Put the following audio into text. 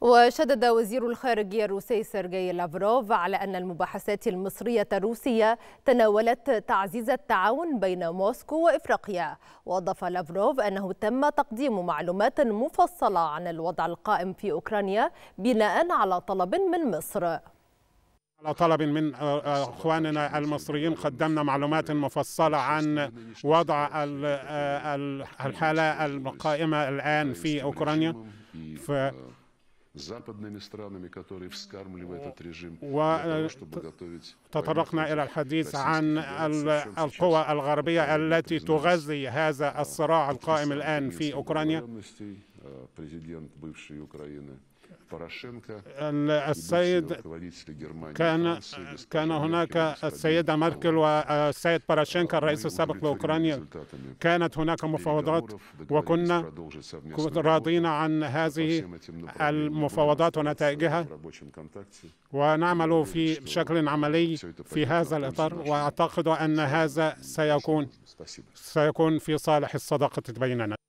وشدد وزير الخارجية الروسي سيرجي لافروف على أن المباحثات المصرية الروسية تناولت تعزيز التعاون بين موسكو وإفريقيا وأضاف لافروف أنه تم تقديم معلومات مفصلة عن الوضع القائم في أوكرانيا بناء على طلب من مصر على طلب من اخواننا المصريين قدمنا معلومات مفصله عن وضع الحاله القائمه الان في اوكرانيا западными странами, которые вскармливают э, этот режим для того, э, чтобы готовить تطرقنا إلى الحديث عن القوى الغربية التي تغذي هذا الصراع القائم الآن في أوكرانيا. السيد كان كان هناك السيدة ميركل والسيد باراشينكا الرئيس السابق لأوكرانيا كانت هناك مفاوضات وكنا راضين عن هذه المفاوضات ونتائجها ونعمل في شكل عملي في هذا الإطار وأعتقد أن هذا سيكون سيكون في صالح الصداقة بيننا